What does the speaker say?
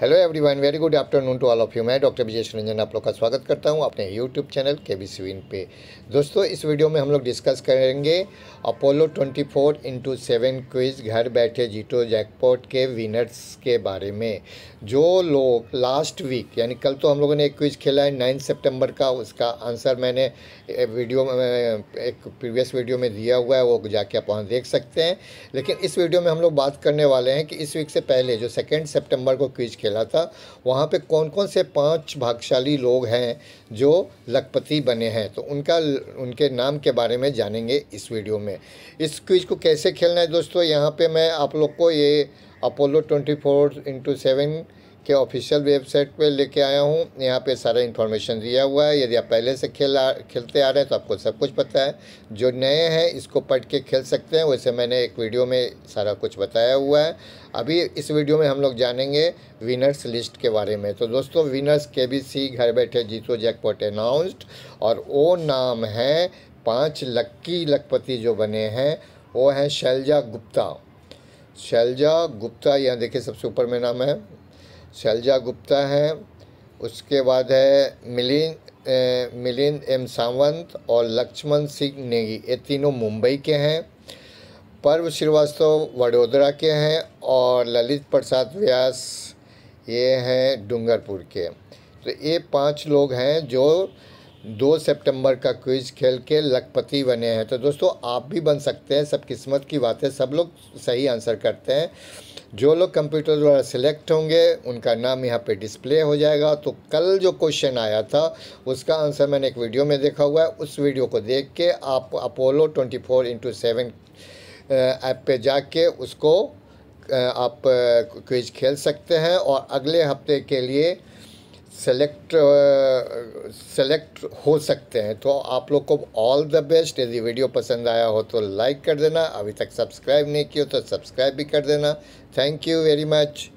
hello everyone very good afternoon to all of you मैं doctor Vijesh Ranjan आप लोग का स्वागत करता हूं अपने YouTube channel K B C पे दोस्तों इस वीडियो में हम लोग डिस्कस करेंगे Apollo 24 four into seven quiz घर बैठे जीटो जैकपॉट के विनर्स के बारे में जो लोग लास्ट वीक यानी कल तो हम लोगों ने एक क्विज खेला है नाइन सेप्टेम्बर का उसका आंसर मैंने वीडियो में एक प्रीवियस वीडियो में दिया हुआ है वो जाके आप वहाँ देख सकते हैं लेकिन इस वीडियो में हम लोग बात करने वाले हैं कि इस वीक से पहले जो सेकेंड सेप्टेम्बर को क्विज था वहाँ पे कौन कौन से पांच भागशाली लोग हैं जो लखपति बने हैं तो उनका उनके नाम के बारे में जानेंगे इस वीडियो में इस क्विज को कैसे खेलना है दोस्तों यहाँ पे मैं आप लोग को ये Apollo twenty four into seven के ऑफिशियल वेबसाइट पे लेके आया हूँ यहाँ पे सारा इन्फॉर्मेशन दिया हुआ है यदि आप पहले से खेल खेलते आ रहे हैं तो आपको सब कुछ पता है जो नए हैं इसको पढ़ के खेल सकते हैं वैसे मैंने एक वीडियो में सारा कुछ बताया हुआ है अभी इस वीडियो में हम लोग जानेंगे विनर्स लिस्ट के बारे में तो दोस्तों विनर्स के बी सी घर बैठे जीतो जैकपॉट अनाउंस्ड और वो नाम है पाँच लक्की लखपति जो बने हैं वो हैं शैलजा गुप्ता शैलजा गुप्ता यहाँ देखिए सबसे ऊपर में नाम है शैलजा गुप्ता हैं उसके बाद है मिलिन मिलिंद एम सावंत और लक्ष्मण सिंह नेगी ये तीनों मुंबई के हैं पर्व श्रीवास्तव वडोदरा के हैं और ललित प्रसाद व्यास ये हैं डूंगरपुर के तो ये पांच लोग हैं जो दो सितंबर का क्विज खेल के लखपति बने हैं तो दोस्तों आप भी बन सकते हैं सब किस्मत की बात है सब लोग सही आंसर करते हैं जो लोग कंप्यूटर द्वारा सिलेक्ट होंगे उनका नाम यहाँ पे डिस्प्ले हो जाएगा तो कल जो क्वेश्चन आया था उसका आंसर मैंने एक वीडियो में देखा हुआ है उस वीडियो को देख के आप Apollo twenty four into seven app पे जाके उसको आप क्विज खेल सकते हैं और अगले हफ्ते के लिए सेलेक्ट सेलेक्ट uh, हो सकते हैं तो आप लोग को ऑल द बेस्ट यदि वीडियो पसंद आया हो तो लाइक कर देना अभी तक सब्सक्राइब नहीं किया तो सब्सक्राइब भी कर देना थैंक यू वेरी मच